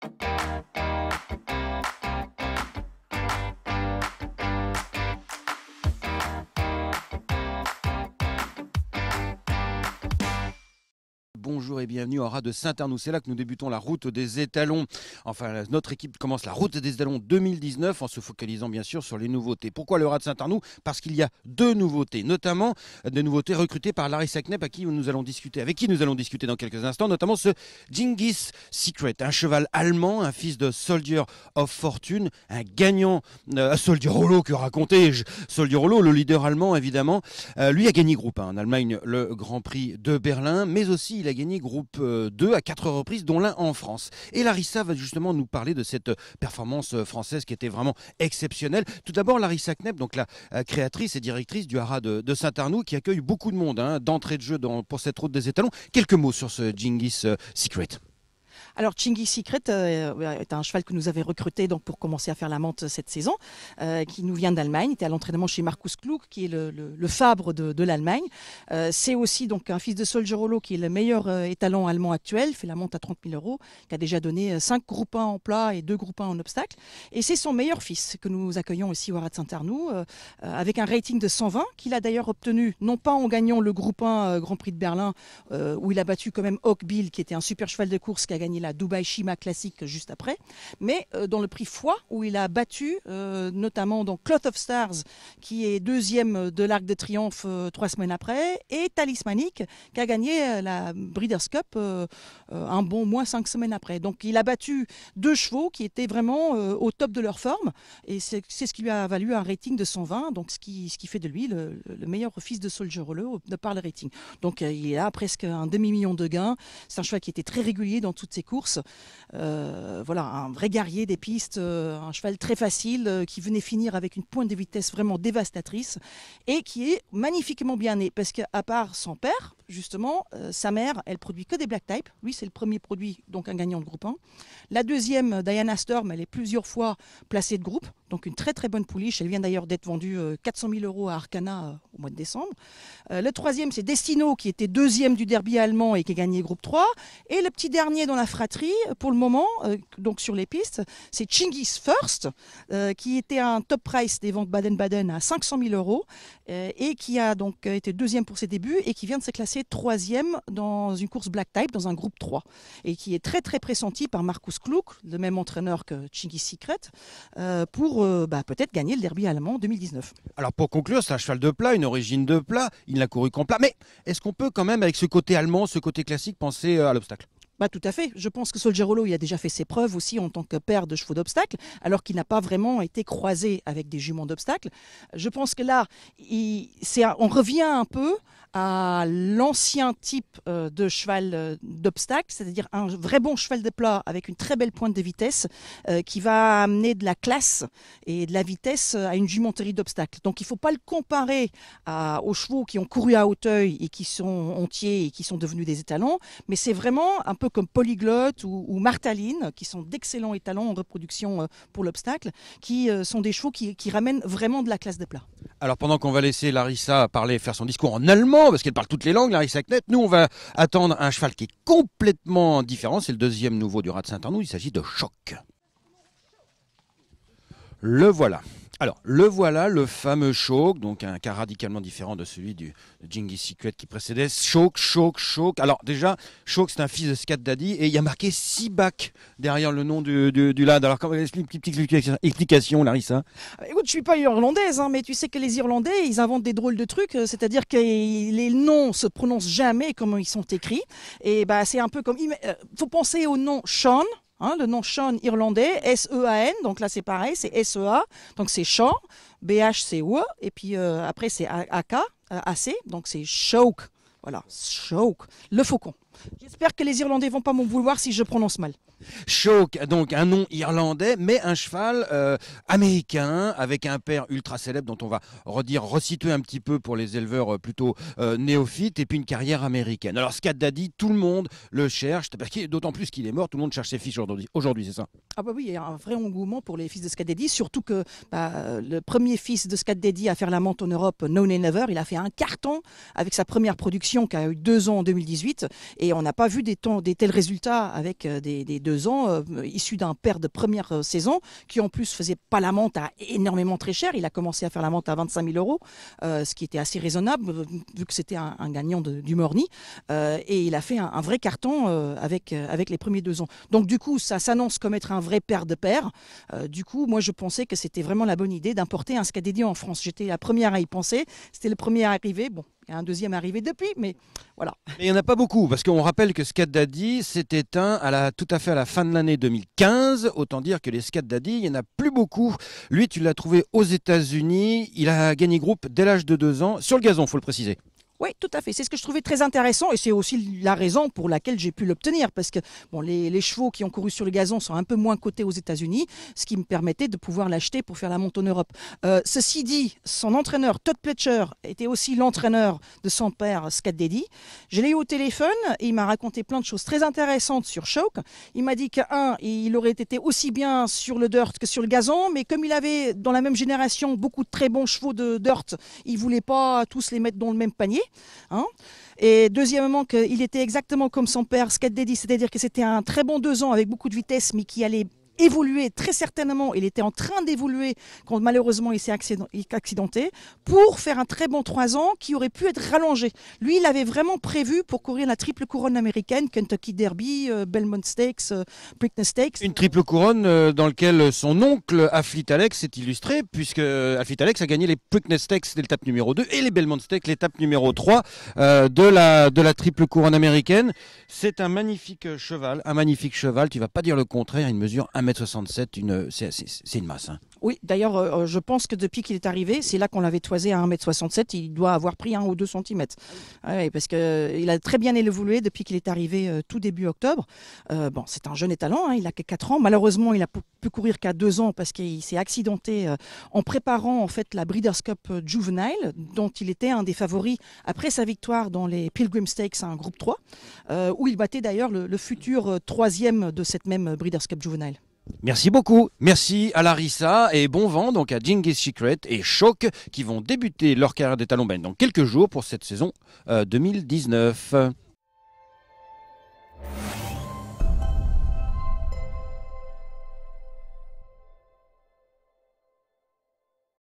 Thank you. Bonjour et bienvenue au ras de Saint-Arnoux. C'est là que nous débutons la route des étalons. Enfin, notre équipe commence la route des étalons 2019 en se focalisant bien sûr sur les nouveautés. Pourquoi le ras de Saint-Arnoux Parce qu'il y a deux nouveautés, notamment euh, des nouveautés recrutées par Larry Sacknep à qui nous allons discuter, avec qui nous allons discuter dans quelques instants, notamment ce Genghis Secret, un cheval allemand, un fils de Soldier of Fortune, un gagnant, un euh, Soldier Rollo que racontais-je Soldier Rollo, le leader allemand évidemment, euh, lui a gagné groupe 1 en Allemagne le Grand Prix de Berlin, mais aussi il a gagné groupe 2 euh, à quatre reprises, dont l'un en France. Et Larissa va justement nous parler de cette euh, performance euh, française qui était vraiment exceptionnelle. Tout d'abord, Larissa Knep, donc la créatrice et directrice du Haras de, Saint-Arnoux, qui accueille beaucoup de monde hein, d'entrée de jeu pour cette route des étalons. Quelques mots sur ce Genghis Secret. Alors Chingy Secret euh, euh, est un cheval que nous avait recruté donc, pour commencer à faire la monte cette saison, euh, qui nous vient d'Allemagne, était à l'entraînement chez Markus Klug, qui est le, fabre de, l'Allemagne. c'est aussi donc un fils de Soldierolo, qui est le meilleur étalon allemand actuel, fait la monte à 30 000 euros, qui a déjà donné 5 1 en plat et 2 groupins en obstacle. Et c'est son meilleur fils que nous accueillons ici au warat Saint-Arnoux, avec un rating de 120 qu'il a d'ailleurs obtenu, non pas en gagnant le 1 Grand Prix de Berlin, où il a battu quand même Bill qui était un super cheval de course qui a gagné la la Dubai Shima classique juste après, mais euh, dans le prix Foi où il a battu euh, notamment dans Cloth of Stars, qui est deuxième de l'Arc de Triomphe euh, trois semaines après, et Talismanic, qui a gagné la Breeders' Cup un bon moins cinq semaines après. Donc il a battu deux chevaux qui étaient vraiment au top de leur forme, et c'est ce qui lui a valu un rating de 120, donc ce qui, ce qui fait de lui le, meilleur fils de soldier de par le rating. Donc il a presque un demi-million de gains. C'est un cheval qui était très régulier dans toutes ses courses euh, voilà, un vrai guerrier des pistes, euh, un cheval très facile euh, qui venait finir avec une pointe de vitesse vraiment dévastatrice et qui est magnifiquement bien né parce qu'à part son père, justement, euh, sa mère, elle produit que des black type. Lui, c'est le premier produit, donc un gagnant de groupe 1. La deuxième, euh, Diana Storm, elle est plusieurs fois placée de groupe, donc une très très bonne pouliche. Elle vient d'ailleurs d'être vendue 400 euh, 000 euros à Arcana au mois de décembre. le troisième, c'est Destino, qui était deuxième du derby allemand et qui a gagné groupe 3. Et le petit dernier dans la fratrie, pour le moment, donc sur les pistes, c'est Chingis First, qui était un top price des ventes Baden-Baden à 500 000 euros et qui a donc été deuxième pour ses débuts et qui vient de se classer troisième dans une course Black Type, dans un groupe 3, et qui est très très pressenti par Markus Kluck, le même entraîneur que Chingy Secret, euh, pour euh, bah, peut-être gagner le derby allemand 2019. Alors pour conclure, c'est un cheval de plat, une origine de plat, il n'a couru qu'en plat, mais est-ce qu'on peut quand même, avec ce côté allemand, ce côté classique, penser euh, à l'obstacle bah, tout à fait. Je pense que Solgerolo, il a déjà fait ses preuves aussi en tant que père de chevaux d'obstacle, alors qu'il n'a pas vraiment été croisé avec des juments d'obstacle. Je pense que là, on revient un peu à l'ancien type euh, de cheval euh, d'obstacle, c'est-à-dire un vrai bon cheval de plat avec une très belle pointe de vitesse euh, qui va amener de la classe et de la vitesse à une jumenterie d'obstacles. Donc il ne faut pas le comparer aux chevaux qui ont couru à Hauteuil et qui sont entiers et qui sont devenus des étalons, mais c'est vraiment un peu comme Polyglotte ou, Martaline, qui sont d'excellents étalons en reproduction euh, pour l'obstacle, qui euh, sont des chevaux qui, ramènent vraiment de la classe des plats. Alors pendant qu'on va laisser Larissa parler, faire son discours en allemand, parce qu'elle parle toutes les langues, Larissa Knet, nous on va attendre un cheval qui est complètement différent, c'est le deuxième nouveau du Rat de Saint-Arnoux, il s'agit de Choc. Le voilà. Alors, le voilà, le fameux Choke, donc un cas radicalement différent de celui du Jingy Secret qui précédait. Choke, Choke, Choke. Alors, déjà, Choke, c'est un fils de Scat Daddy et il a marqué bacs derrière le nom du, du, LAD. Alors, une petite, explication, Larissa ah, Écoute, je suis pas irlandaise, hein, mais tu sais que les Irlandais, ils inventent des drôles de trucs, euh, c'est-à-dire que les noms se prononcent jamais comme ils sont écrits. Et bah, c'est un peu comme. Euh, faut penser au nom Sean Hein, le nom Sean irlandais, S-E-A-N, donc là c'est pareil, c'est S-E-A, donc c'est Sean, b h c'est o et puis euh, après c'est A-K, euh, A-C, donc c'est Choke, voilà, Shoke, le faucon. J'espère que les Irlandais vont pas m'en vouloir si je prononce mal. Shoke, donc un nom irlandais, mais un cheval euh, américain avec un père ultra célèbre dont on va redire, resituer un petit peu pour les éleveurs euh, plutôt euh, néophytes et puis une carrière américaine. Alors Scat Daddy, tout le monde le cherche, d'autant plus qu'il est mort, tout le monde cherche ses fils aujourd'hui, aujourd'hui c'est ça Ah bah oui, il y a un vrai engouement pour les fils de Scat Daddy, surtout que bah, le premier fils de Scat Daddy à faire la menthe en Europe, No Never, il a fait un carton avec sa première production qui a eu deux ans en 2018 et et on n'a pas vu des, tels résultats avec euh, des, deux ans euh, issus d'un père de première euh, saison qui en plus faisait pas la monte à énormément très cher. Il a commencé à faire la monte à 25 000 euros, ce qui était assez raisonnable vu que c'était un, gagnant du Morny. et il a fait un, vrai carton avec, les premiers deux ans. Donc du coup, ça s'annonce comme être un vrai père de père. du coup, moi je pensais que c'était vraiment la bonne idée d'importer un Scadédé en France. J'étais la première à y penser. C'était le premier à arriver. Bon, il y a un deuxième arrivé depuis, mais voilà. il n'y en a pas beaucoup, parce qu'on rappelle que Scat Daddy s'est éteint à tout à fait à la fin de l'année 2015. Autant dire que les Scat Daddy, il n'y en a plus beaucoup. Lui, tu l'as trouvé aux États-Unis. Il a gagné groupe dès l'âge de deux ans, sur le gazon, faut le préciser. Oui, tout à fait. C'est ce que je trouvais très intéressant et c'est aussi la raison pour laquelle j'ai pu l'obtenir parce que bon, les, chevaux qui ont couru sur le gazon sont un peu moins cotés aux États-Unis, ce qui me permettait de pouvoir l'acheter pour faire la monte en Europe. Euh, ceci dit, son entraîneur Todd Pletcher était aussi l'entraîneur de son père Scott Deddy. Je l'ai eu au téléphone et il m'a raconté plein de choses très intéressantes sur Shock. Il m'a dit qu'un, il aurait été aussi bien sur le dirt que sur le gazon, mais comme il avait dans la même génération beaucoup de très bons chevaux de dirt, il voulait pas tous les mettre dans le même panier. Hein. et deuxièmement, qu'il était exactement comme son père, skate daddy, c'est-à-dire que c'était un très bon deux ans avec beaucoup de vitesse, mais qui allait évolué très certainement, il était en train d'évoluer quand malheureusement il s'est accidenté, pour faire un très bon 3 ans qui aurait pu être rallongé. Lui, il avait vraiment prévu pour courir la triple couronne américaine, Kentucky Derby, euh, Belmont Stakes, euh, Preakness Stakes. Une triple couronne euh, dans laquelle son oncle Afflit Alex s'est illustré, puisque Affleet Alex a gagné les Preakness Stakes, l'étape numéro 2, et les Belmont Stakes, l'étape numéro 3 de, la, de la triple couronne américaine. C'est un magnifique cheval, un magnifique cheval, tu vas pas dire le contraire, il mesure 1 1m67, c'est, une masse. Hein. Oui, d'ailleurs, euh, euh, je pense que depuis qu'il est arrivé, c'est là qu'on l'avait toisé à 1m67, il doit avoir pris 1 ou 2 cm. Ah ouais, parce qu'il euh, a très bien évolué depuis qu'il est arrivé tout début octobre. bon, c'est un jeune étalon, hein, il a que 4 ans. Malheureusement, il a pu, courir qu'à 2 ans parce qu'il s'est accidenté en préparant en fait la Breeders' Cup Juvenile, dont il était un des favoris après sa victoire dans les Pilgrim Stakes, un hein, groupe 3, où il battait d'ailleurs le, le futur troisième de cette même Breeders' Cup Juvenile. Merci beaucoup. Merci à Larissa et bon vent donc à Genghis Secret et Shock qui vont débuter leur carrière des dans quelques jours pour cette saison 2019. Euh,